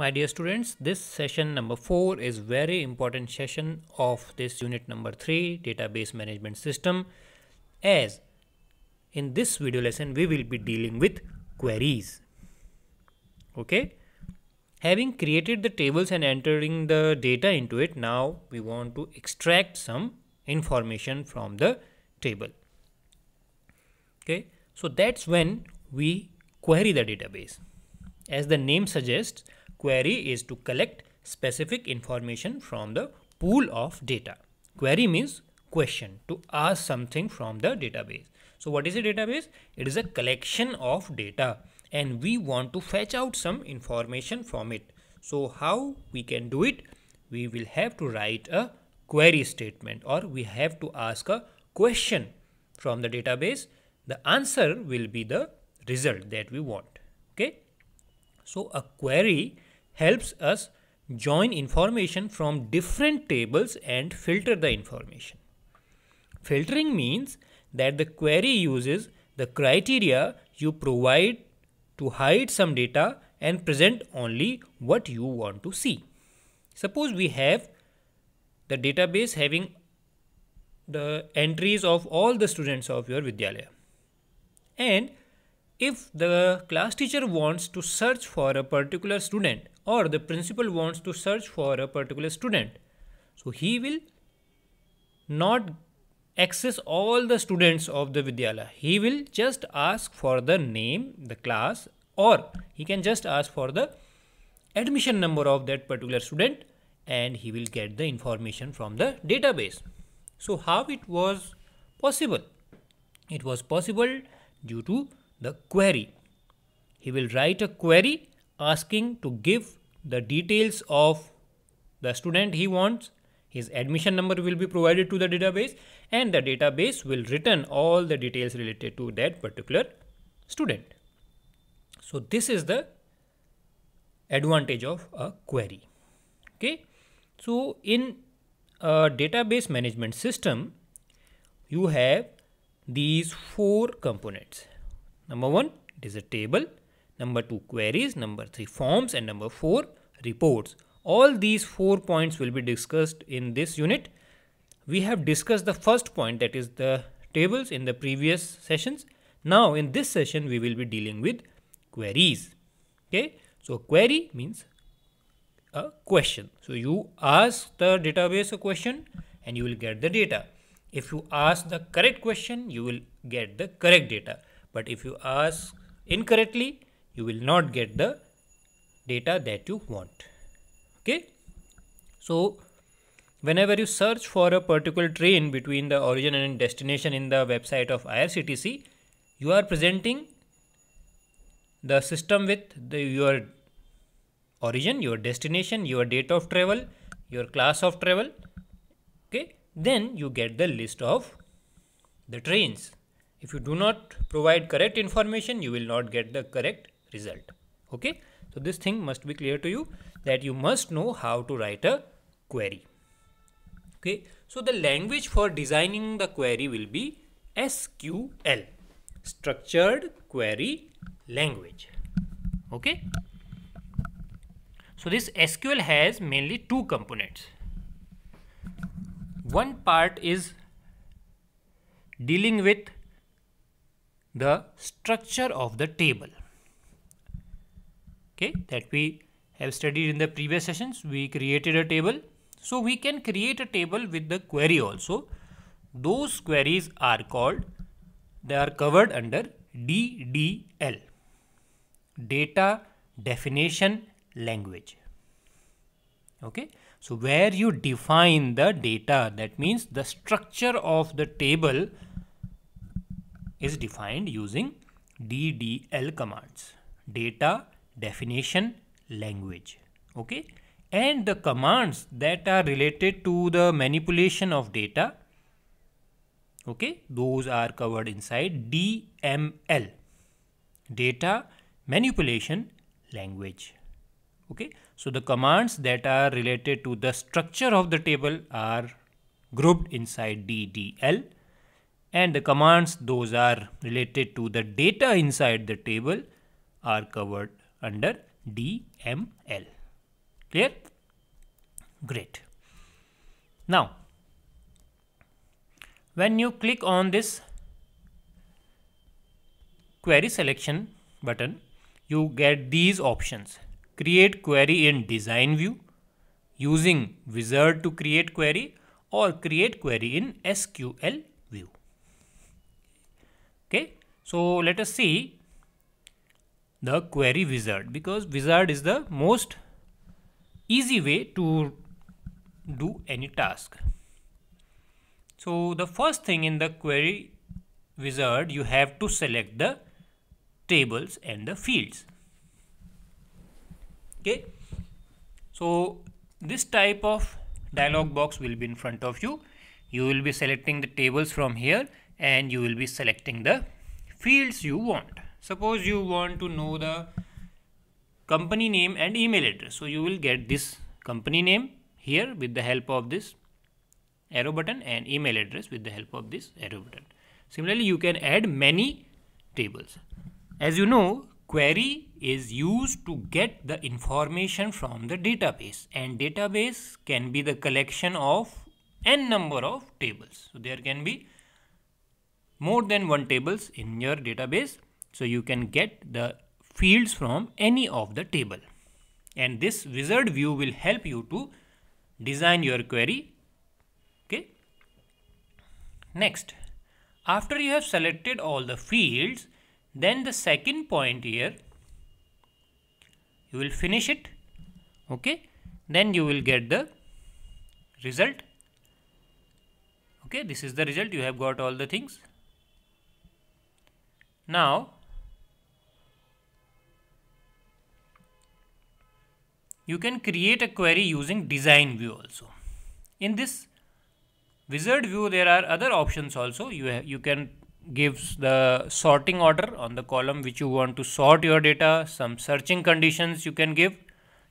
My dear students, this session number 4 is very important session of this unit number 3 database management system as in this video lesson we will be dealing with queries. Okay. Having created the tables and entering the data into it, now we want to extract some information from the table. Okay. So that's when we query the database. As the name suggests, Query is to collect specific information from the pool of data. Query means question, to ask something from the database. So what is a database? It is a collection of data and we want to fetch out some information from it. So how we can do it? We will have to write a query statement or we have to ask a question from the database. The answer will be the result that we want. Okay. So a query helps us join information from different tables and filter the information. Filtering means that the query uses the criteria you provide to hide some data and present only what you want to see. Suppose we have the database having the entries of all the students of your Vidyalaya. And if the class teacher wants to search for a particular student or the principal wants to search for a particular student. So he will not access all the students of the Vidyala. He will just ask for the name, the class or he can just ask for the admission number of that particular student and he will get the information from the database. So how it was possible? It was possible due to the query. He will write a query asking to give the details of the student he wants his admission number will be provided to the database and the database will return all the details related to that particular student. So this is the advantage of a query. Okay. So in a database management system, you have these four components. Number one, it is a table number 2 queries, number 3 forms and number 4 reports. All these 4 points will be discussed in this unit. We have discussed the first point that is the tables in the previous sessions. Now in this session we will be dealing with queries. Okay, so query means a question. So you ask the database a question and you will get the data. If you ask the correct question, you will get the correct data. But if you ask incorrectly, you will not get the data that you want okay so whenever you search for a particular train between the origin and destination in the website of IRCTC you are presenting the system with the, your origin your destination your date of travel your class of travel okay then you get the list of the trains if you do not provide correct information you will not get the correct result okay so this thing must be clear to you that you must know how to write a query okay so the language for designing the query will be sql structured query language okay so this sql has mainly two components one part is dealing with the structure of the table okay that we have studied in the previous sessions we created a table so we can create a table with the query also those queries are called they are covered under DDL data definition language okay so where you define the data that means the structure of the table is defined using DDL commands data definition language okay and the commands that are related to the manipulation of data okay those are covered inside DML data manipulation language okay so the commands that are related to the structure of the table are grouped inside DDL and the commands those are related to the data inside the table are covered under DML. Clear? Great. Now, when you click on this query selection button, you get these options. Create query in design view, using wizard to create query or create query in SQL view. Okay, so let us see the query wizard because wizard is the most easy way to do any task. So the first thing in the query wizard you have to select the tables and the fields. Okay. So this type of dialog box will be in front of you. You will be selecting the tables from here and you will be selecting the fields you want suppose you want to know the company name and email address so you will get this company name here with the help of this arrow button and email address with the help of this arrow button similarly you can add many tables as you know query is used to get the information from the database and database can be the collection of n number of tables so there can be more than one tables in your database so you can get the fields from any of the table. And this wizard view will help you to design your query. Okay. Next, after you have selected all the fields, then the second point here, you will finish it. Okay. Then you will get the result. Okay. This is the result. You have got all the things. Now, you can create a query using design view also. In this wizard view there are other options also you you can give the sorting order on the column which you want to sort your data some searching conditions you can give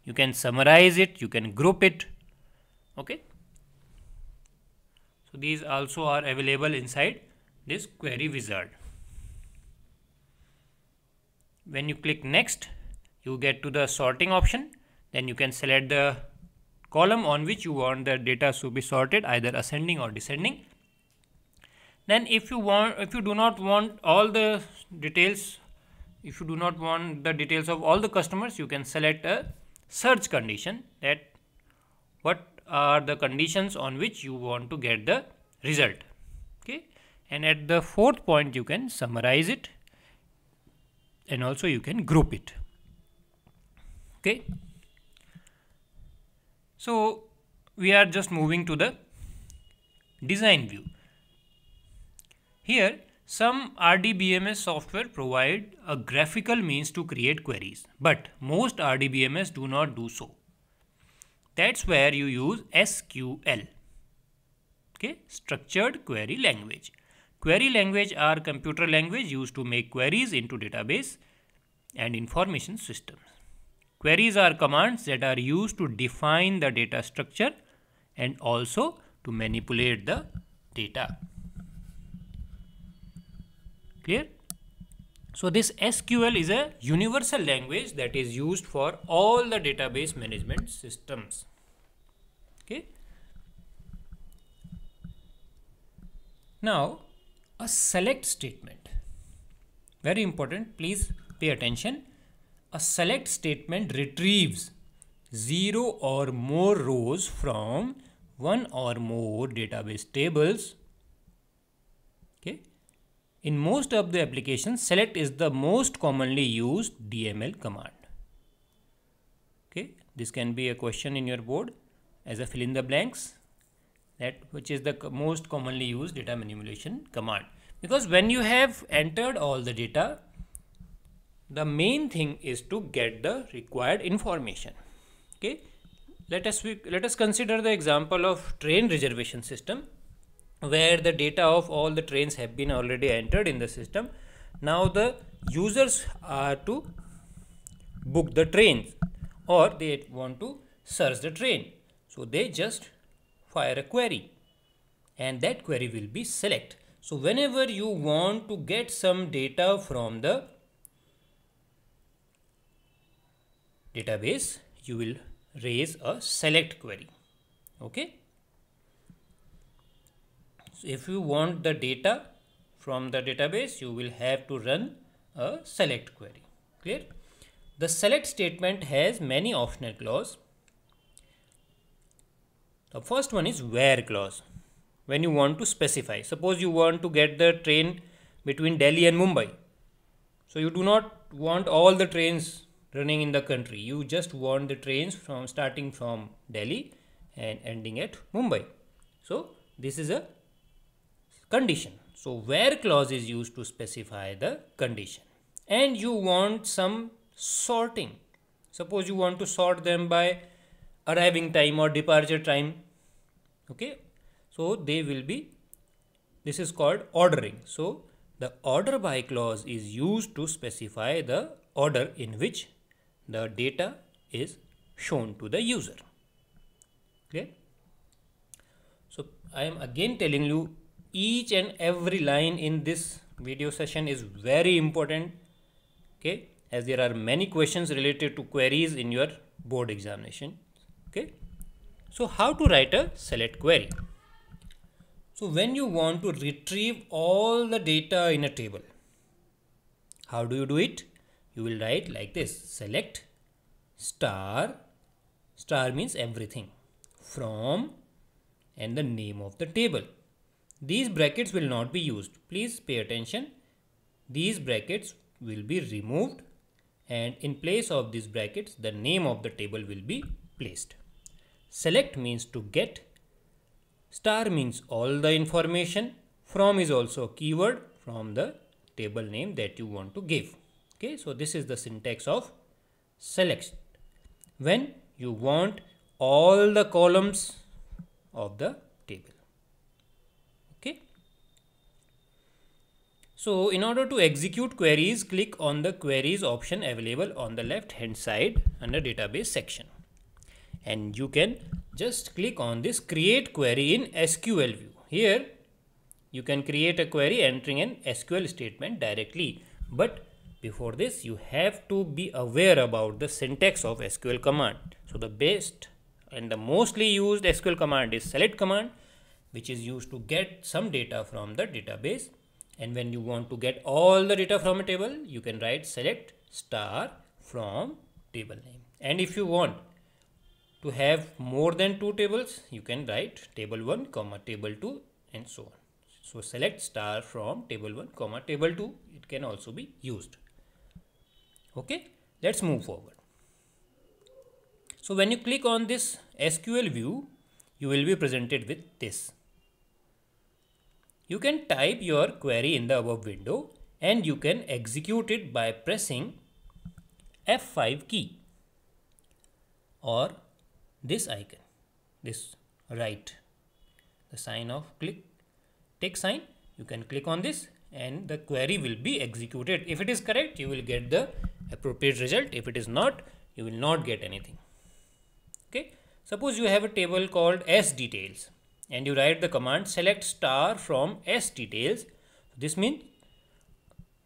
you can summarize it you can group it okay so these also are available inside this query wizard when you click next you get to the sorting option then you can select the column on which you want the data to be sorted either ascending or descending. Then if you want, if you do not want all the details, if you do not want the details of all the customers, you can select a search condition that what are the conditions on which you want to get the result. Okay. And at the fourth point, you can summarize it and also you can group it. Okay. So we are just moving to the design view. Here some RDBMS software provide a graphical means to create queries, but most RDBMS do not do so. That's where you use SQL, okay? Structured Query Language. Query language are computer language used to make queries into database and information systems. Queries are commands that are used to define the data structure and also to manipulate the data. Clear? So this SQL is a universal language that is used for all the database management systems. Okay. Now a select statement. Very important, please pay attention a select statement retrieves 0 or more rows from one or more database tables. Okay. In most of the applications, select is the most commonly used DML command. Okay. This can be a question in your board as a fill in the blanks that which is the most commonly used data manipulation command because when you have entered all the data the main thing is to get the required information okay let us let us consider the example of train reservation system where the data of all the trains have been already entered in the system now the users are to book the trains or they want to search the train so they just fire a query and that query will be select so whenever you want to get some data from the database, you will raise a select query. Okay. So if you want the data from the database, you will have to run a select query. Clear? The select statement has many optional clause. The first one is where clause. When you want to specify, suppose you want to get the train between Delhi and Mumbai. So you do not want all the trains running in the country. You just want the trains from starting from Delhi and ending at Mumbai. So this is a condition. So where clause is used to specify the condition. And you want some sorting. Suppose you want to sort them by arriving time or departure time. Okay. So they will be, this is called ordering. So the order by clause is used to specify the order in which the data is shown to the user Okay, so i am again telling you each and every line in this video session is very important okay as there are many questions related to queries in your board examination okay so how to write a select query so when you want to retrieve all the data in a table how do you do it you will write like this select star star means everything from and the name of the table these brackets will not be used please pay attention these brackets will be removed and in place of these brackets the name of the table will be placed select means to get star means all the information from is also a keyword from the table name that you want to give okay so this is the syntax of select when you want all the columns of the table okay so in order to execute queries click on the queries option available on the left hand side under database section and you can just click on this create query in SQL view here you can create a query entering an SQL statement directly but before this, you have to be aware about the syntax of SQL command. So the best and the mostly used SQL command is select command, which is used to get some data from the database. And when you want to get all the data from a table, you can write select star from table name. And if you want to have more than two tables, you can write table 1, comma table 2 and so on. So select star from table 1, comma table 2. It can also be used okay let's move forward so when you click on this sql view you will be presented with this you can type your query in the above window and you can execute it by pressing F5 key or this icon, this right, the sign of click, tick sign. You can click on this and the query will be executed. If it is correct, you will get the appropriate result. If it is not, you will not get anything. Okay. Suppose you have a table called S details and you write the command select star from S details. This means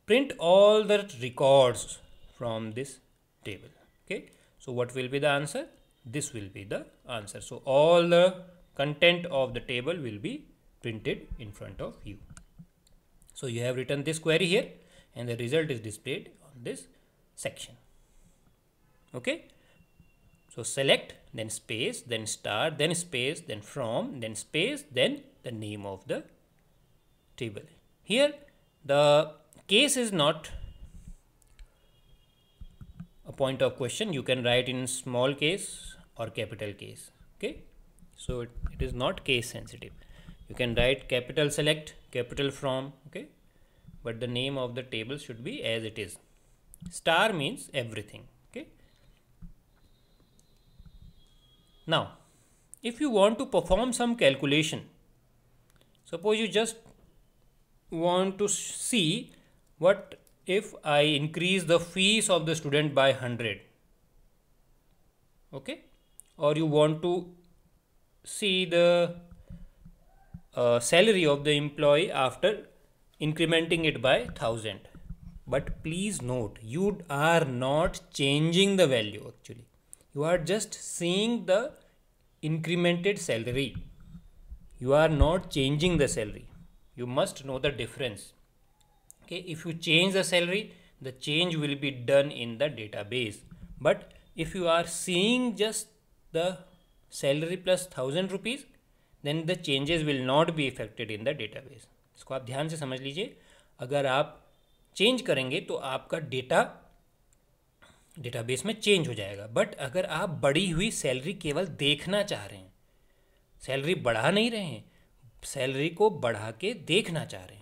print all the records from this table. Okay. So what will be the answer? This will be the answer. So all the content of the table will be printed in front of you. So you have written this query here and the result is displayed on this section okay so select then space then star then space then from then space then the name of the table here the case is not a point of question you can write in small case or capital case okay so it, it is not case sensitive you can write capital select capital from okay but the name of the table should be as it is star means everything okay now if you want to perform some calculation suppose you just want to see what if I increase the fees of the student by 100 okay or you want to see the uh, salary of the employee after incrementing it by 1000 but please note you are not changing the value actually you are just seeing the incremented salary you are not changing the salary you must know the difference okay if you change the salary the change will be done in the database but if you are seeing just the salary plus 1000 rupees then the changes will not be affected in the database इसको आप ध्यान से समझ लीजिए अगर आप change करेंगे तो आपका डेटा डेटाबेस में चेंज हो जाएगा बट अगर आप बढ़ी हुई सैलरी केवल देखना चाह रहे हैं सैलरी बढ़ा नहीं रहे हैं सैलरी को बढ़ा के देखना चाह रहे हैं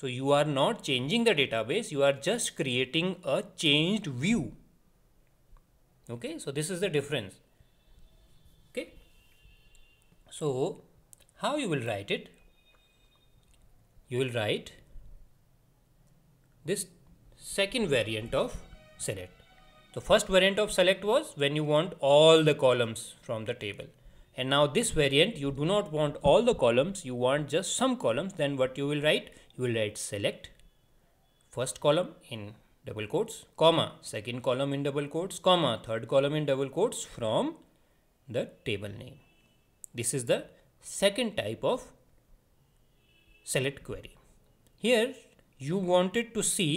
so you are not changing the database you are just creating a changed view okay so this is the difference okay so how you will write it you will write this second variant of select. The first variant of select was when you want all the columns from the table. And now this variant, you do not want all the columns, you want just some columns. Then what you will write? You will write select first column in double quotes, comma, second column in double quotes, comma, third column in double quotes from the table name. This is the second type of select query. Here you wanted to see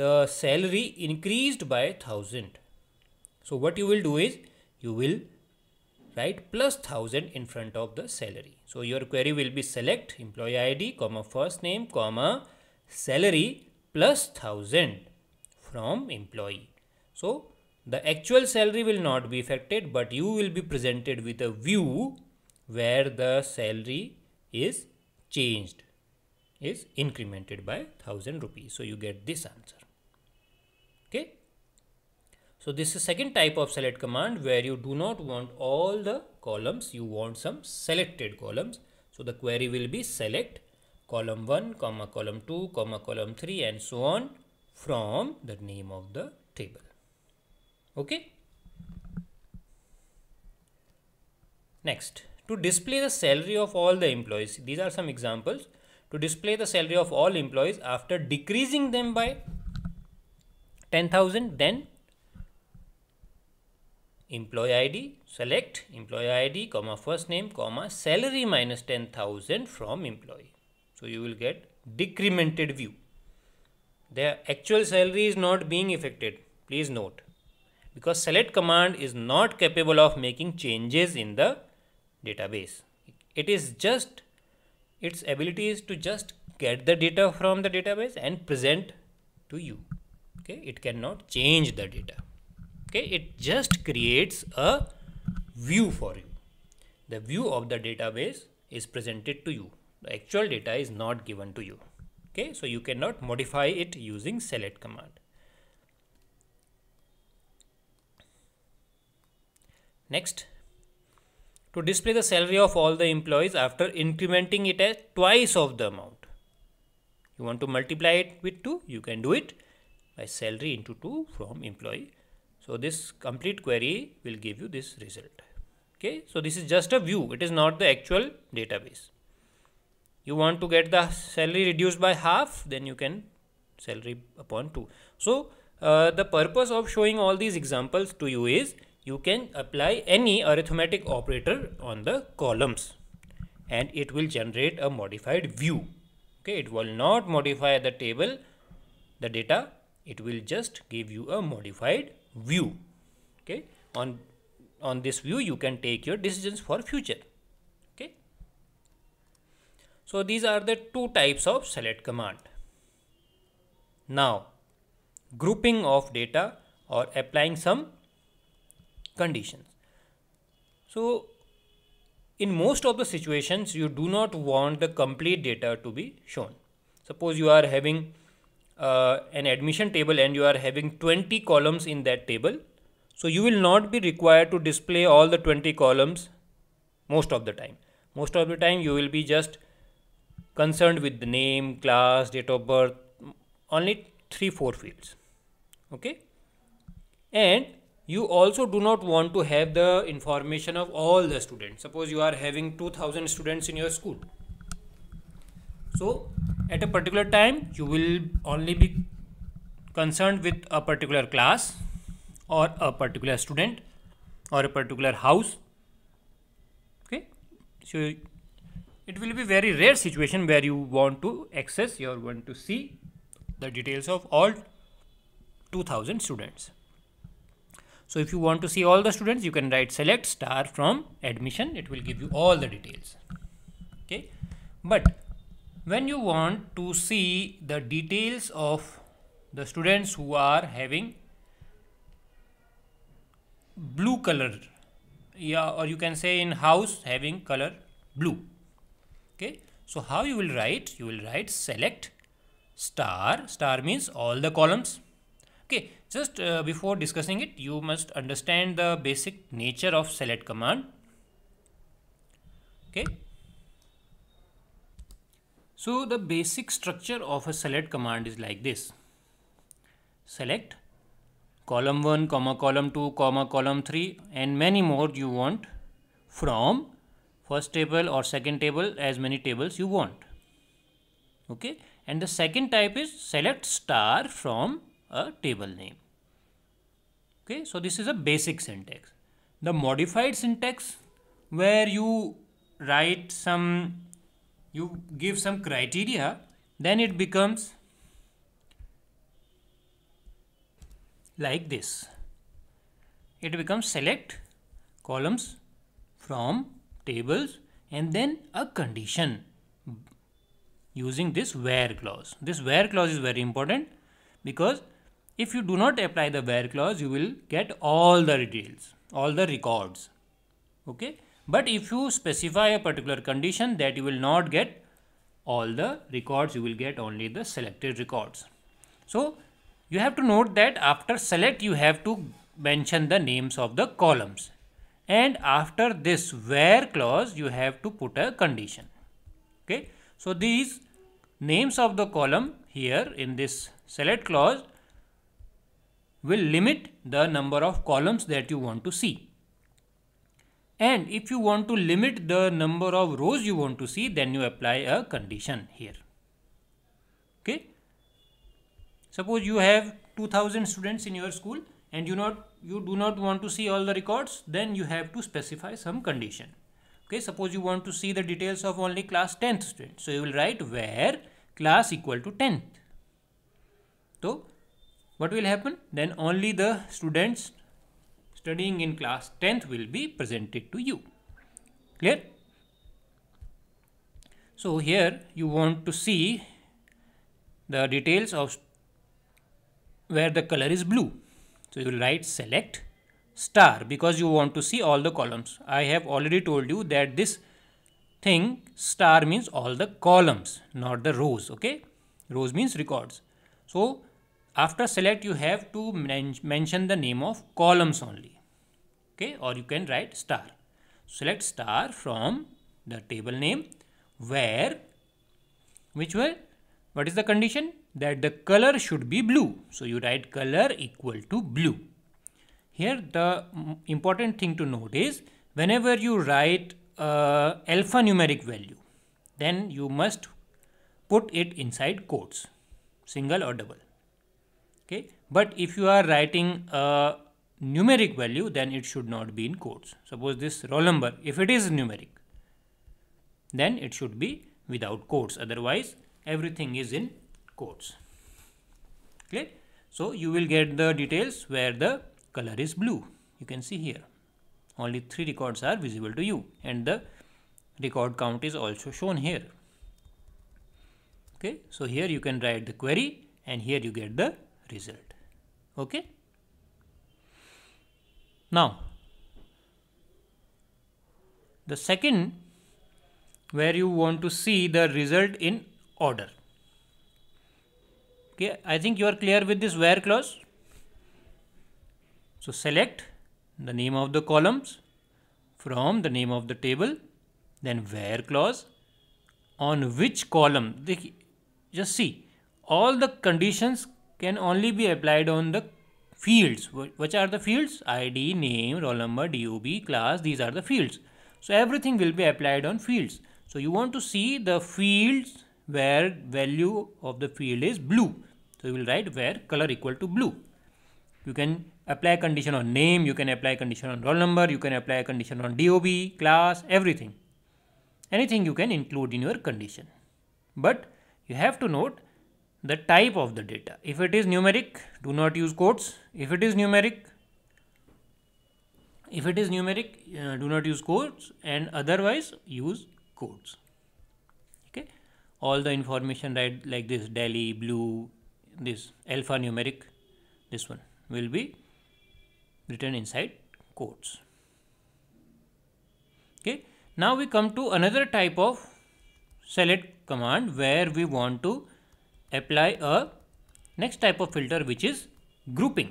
the salary increased by 1000 so what you will do is you will write plus 1000 in front of the salary so your query will be select employee id comma first name comma salary plus 1000 from employee so the actual salary will not be affected but you will be presented with a view where the salary is changed is incremented by 1000 rupees. So you get this answer. Okay. So this is second type of select command where you do not want all the columns. You want some selected columns. So the query will be select column 1, comma column 2, comma column 3 and so on from the name of the table. Okay. Next, to display the salary of all the employees, these are some examples to display the salary of all employees after decreasing them by 10,000 then employee ID select employee ID comma first name comma salary minus 10,000 from employee. So you will get decremented view. The actual salary is not being affected please note because select command is not capable of making changes in the database. It is just its ability is to just get the data from the database and present to you okay it cannot change the data okay it just creates a view for you the view of the database is presented to you the actual data is not given to you okay so you cannot modify it using select command next to display the salary of all the employees after incrementing it as twice of the amount. You want to multiply it with 2, you can do it by salary into 2 from employee. So this complete query will give you this result. Okay, so this is just a view, it is not the actual database. You want to get the salary reduced by half, then you can salary upon 2. So uh, the purpose of showing all these examples to you is you can apply any arithmetic operator on the columns and it will generate a modified view okay it will not modify the table the data it will just give you a modified view okay on on this view you can take your decisions for future okay so these are the two types of select command now grouping of data or applying some conditions. So in most of the situations, you do not want the complete data to be shown. Suppose you are having uh, an admission table and you are having 20 columns in that table. So you will not be required to display all the 20 columns most of the time. Most of the time you will be just concerned with the name, class, date of birth, only 3-4 fields. Okay. And you also do not want to have the information of all the students suppose you are having 2000 students in your school so at a particular time you will only be concerned with a particular class or a particular student or a particular house okay so it will be very rare situation where you want to access you want to see the details of all 2000 students so if you want to see all the students, you can write select star from admission. It will give you all the details. Okay. But when you want to see the details of the students who are having blue color, yeah, or you can say in house having color blue. Okay. So how you will write? You will write select star. Star means all the columns okay just uh, before discussing it you must understand the basic nature of select command okay so the basic structure of a select command is like this select column 1 comma column 2 comma column 3 and many more you want from first table or second table as many tables you want okay and the second type is select star from a table name. Okay, so this is a basic syntax. The modified syntax where you write some, you give some criteria, then it becomes like this. It becomes select columns from tables and then a condition using this where clause. This where clause is very important because if you do not apply the where clause, you will get all the details, all the records. Okay. But if you specify a particular condition that you will not get all the records, you will get only the selected records. So you have to note that after select, you have to mention the names of the columns. And after this where clause, you have to put a condition. Okay. So these names of the column here in this select clause will limit the number of columns that you want to see. And if you want to limit the number of rows you want to see, then you apply a condition here. Okay. Suppose you have 2000 students in your school and you not you do not want to see all the records, then you have to specify some condition. Okay, suppose you want to see the details of only class 10th student. So you will write where class equal to 10th. So what will happen? Then only the students studying in class 10th will be presented to you. Clear? So here you want to see the details of where the color is blue. So you will write select star because you want to see all the columns. I have already told you that this thing star means all the columns not the rows. Okay. Rows means records. So after select you have to men mention the name of columns only okay or you can write star select star from the table name where which were what is the condition that the color should be blue so you write color equal to blue here the important thing to note is whenever you write uh, alphanumeric value then you must put it inside quotes single or double okay but if you are writing a numeric value then it should not be in quotes suppose this roll number if it is numeric then it should be without quotes otherwise everything is in quotes okay so you will get the details where the color is blue you can see here only three records are visible to you and the record count is also shown here okay so here you can write the query and here you get the result okay now the second where you want to see the result in order okay i think you are clear with this where clause so select the name of the columns from the name of the table then where clause on which column just see all the conditions can only be applied on the fields. Which are the fields? ID, name, roll number, DOB, class, these are the fields. So everything will be applied on fields. So you want to see the fields where value of the field is blue. So you will write where color equal to blue. You can apply condition on name, you can apply condition on roll number, you can apply condition on DOB, class, everything. Anything you can include in your condition. But you have to note the type of the data. If it is numeric, do not use quotes. If it is numeric, if it is numeric, uh, do not use quotes and otherwise use quotes. Okay. All the information right like this Delhi, blue, this alphanumeric, this one will be written inside quotes. Okay. Now we come to another type of select command where we want to apply a next type of filter which is grouping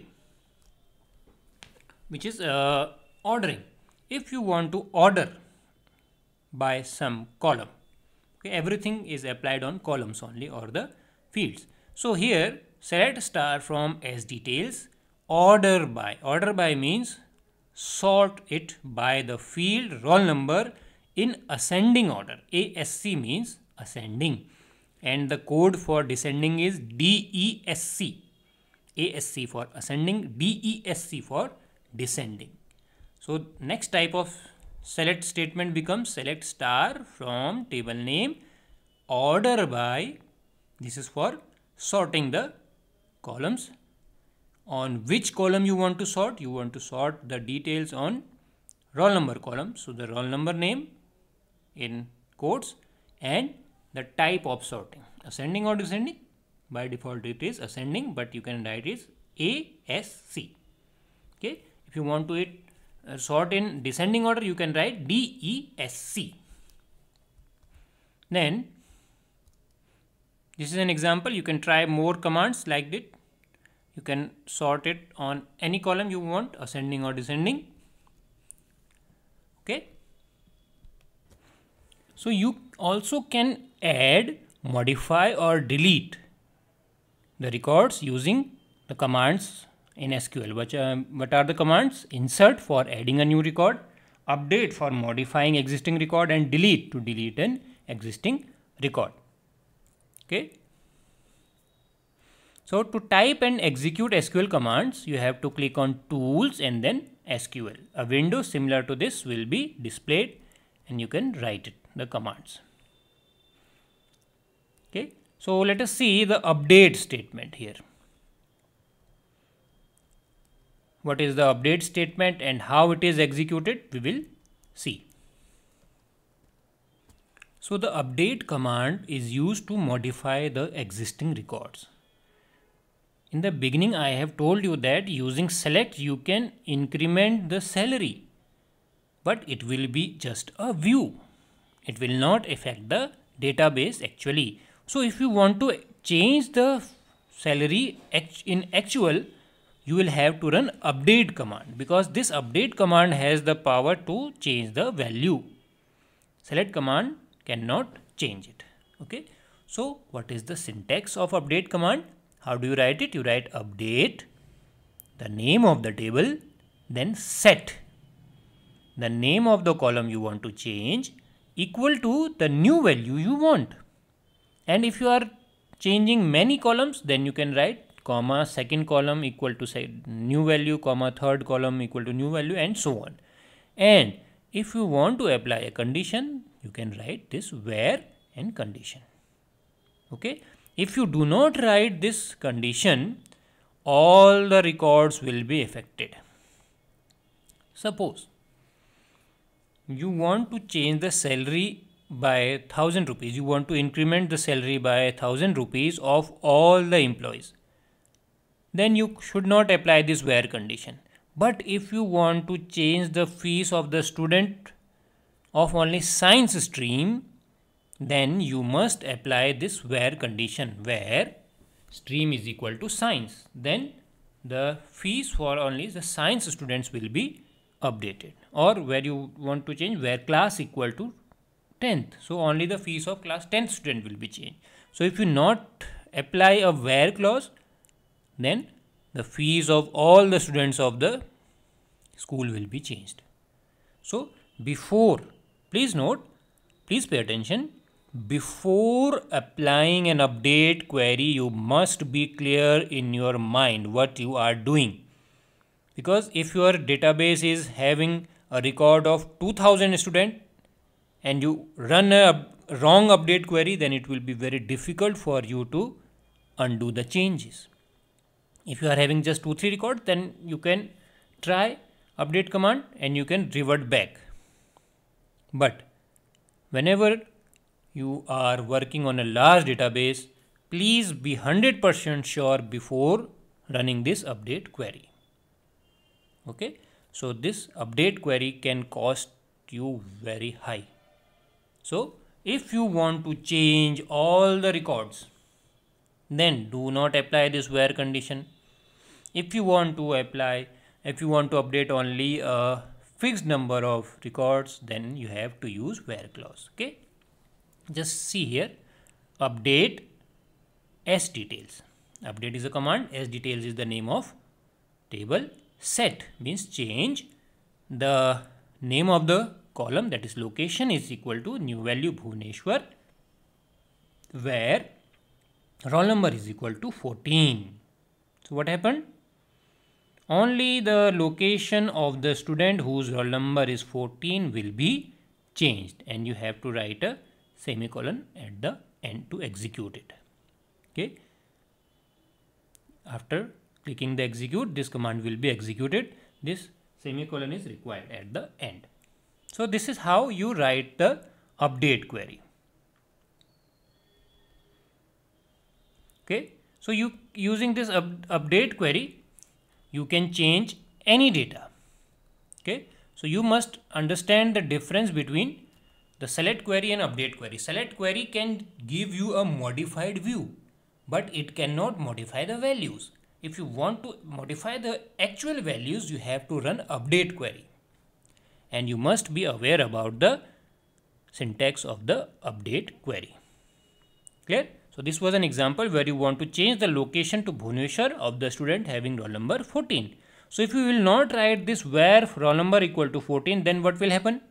which is uh, ordering if you want to order by some column okay, everything is applied on columns only or the fields so here select star from as details order by order by means sort it by the field roll number in ascending order asc means ascending and the code for descending is DESC. ASC for ascending, DESC for descending. So next type of select statement becomes select star from table name order by this is for sorting the columns on which column you want to sort you want to sort the details on roll number column so the roll number name in quotes and the type of sorting ascending or descending by default it is ascending but you can write as ASC okay if you want to it uh, sort in descending order you can write DESC then this is an example you can try more commands like this you can sort it on any column you want ascending or descending okay so you also can add, modify or delete the records using the commands in SQL. Which, um, what are the commands? Insert for adding a new record, update for modifying existing record and delete to delete an existing record. Okay. So to type and execute SQL commands, you have to click on tools and then SQL. A window similar to this will be displayed and you can write it, the commands. So let us see the update statement here. What is the update statement and how it is executed, we will see. So the update command is used to modify the existing records. In the beginning, I have told you that using select, you can increment the salary, but it will be just a view. It will not affect the database actually so if you want to change the salary in actual, you will have to run update command because this update command has the power to change the value. Select command cannot change it. Okay. So what is the syntax of update command? How do you write it? You write update, the name of the table, then set the name of the column you want to change equal to the new value you want and if you are changing many columns then you can write comma second column equal to say new value comma third column equal to new value and so on and if you want to apply a condition you can write this where and condition okay if you do not write this condition all the records will be affected suppose you want to change the salary by 1000 rupees you want to increment the salary by 1000 rupees of all the employees then you should not apply this where condition but if you want to change the fees of the student of only science stream then you must apply this where condition where stream is equal to science then the fees for only the science students will be updated or where you want to change where class equal to 10th so only the fees of class 10th student will be changed so if you not apply a where clause then the fees of all the students of the school will be changed so before please note please pay attention before applying an update query you must be clear in your mind what you are doing because if your database is having a record of 2000 student and you run a wrong update query, then it will be very difficult for you to undo the changes. If you are having just 2-3 records, then you can try update command and you can revert back. But whenever you are working on a large database, please be 100% sure before running this update query. Okay, so this update query can cost you very high. So if you want to change all the records, then do not apply this where condition. If you want to apply, if you want to update only a fixed number of records, then you have to use where clause. Okay. Just see here, update as details. Update is a command, as details is the name of table set means change the name of the column that is location is equal to new value Bhuneshwar where roll number is equal to 14. So what happened? Only the location of the student whose roll number is 14 will be changed and you have to write a semicolon at the end to execute it. Okay. After clicking the execute, this command will be executed. This semicolon is required at the end. So, this is how you write the update query. Okay. So, you using this up, update query, you can change any data. Okay. So, you must understand the difference between the select query and update query. Select query can give you a modified view, but it cannot modify the values. If you want to modify the actual values, you have to run update query and you must be aware about the syntax of the update query. Clear? So this was an example where you want to change the location to Bhuneshwar of the student having roll number 14. So if you will not write this where roll number equal to 14 then what will happen?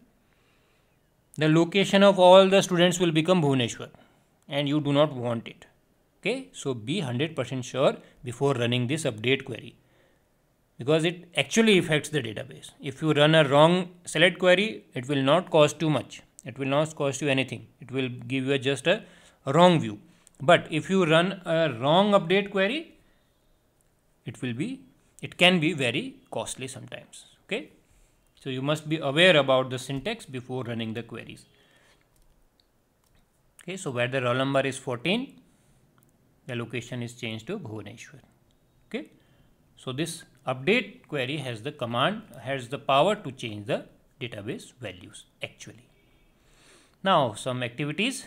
The location of all the students will become Bhuneshwar and you do not want it. Okay, so be 100% sure before running this update query because it actually affects the database. If you run a wrong select query, it will not cost too much. It will not cost you anything. It will give you just a wrong view. But if you run a wrong update query, it will be, it can be very costly sometimes. Okay. So you must be aware about the syntax before running the queries. Okay, so where the roll number is 14, the location is changed to Bhuvaneshwar. Okay. So this update query has the command, has the power to change the database values actually. Now some activities.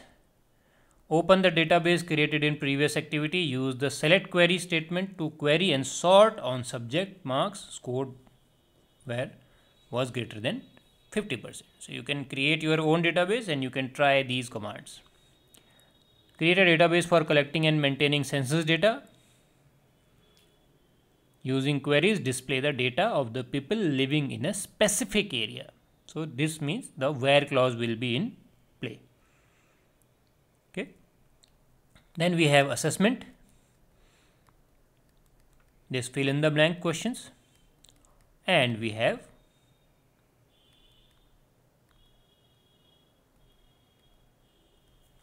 Open the database created in previous activity. Use the select query statement to query and sort on subject marks scored where was greater than 50%. So you can create your own database and you can try these commands. Create a database for collecting and maintaining census data. Using queries display the data of the people living in a specific area. So this means the where clause will be in play. Okay. Then we have assessment. This fill in the blank questions. And we have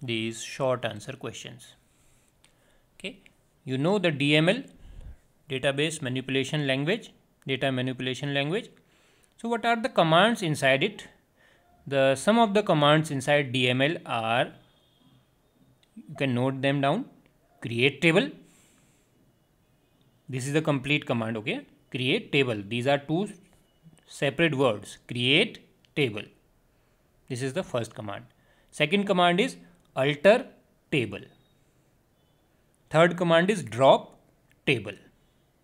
these short answer questions. Okay. You know the DML database manipulation language, data manipulation language. So what are the commands inside it? The some of the commands inside DML are, you can note them down, create table. This is the complete command, okay? Create table. These are two separate words, create table. This is the first command. Second command is alter table. Third command is drop table.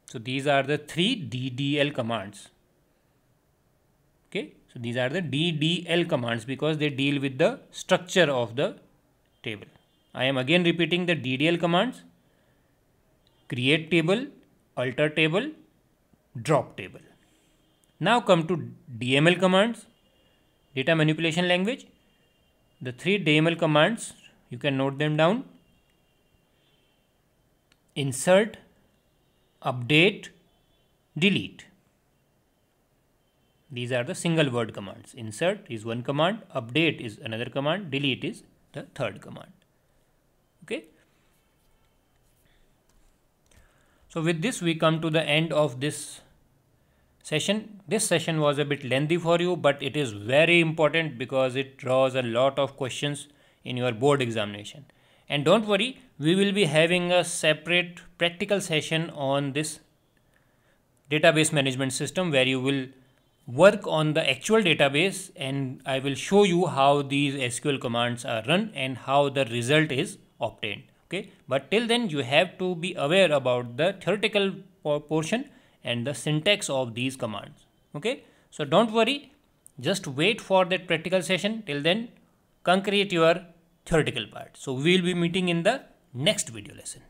So these are the three DDL commands. Okay, so these are the DDL commands because they deal with the structure of the table. I am again repeating the DDL commands, create table, alter table, drop table. Now come to DML commands, data manipulation language. The three DML commands, you can note them down. Insert, update, delete. These are the single word commands. Insert is one command, update is another command, delete is the third command. Okay. So with this we come to the end of this session. This session was a bit lengthy for you but it is very important because it draws a lot of questions in your board examination and don't worry we will be having a separate practical session on this database management system where you will work on the actual database and I will show you how these SQL commands are run and how the result is obtained. Okay, but till then you have to be aware about the theoretical portion and the syntax of these commands. Okay, so don't worry, just wait for that practical session. Till then, concrete your theoretical part. So we will be meeting in the next video lesson.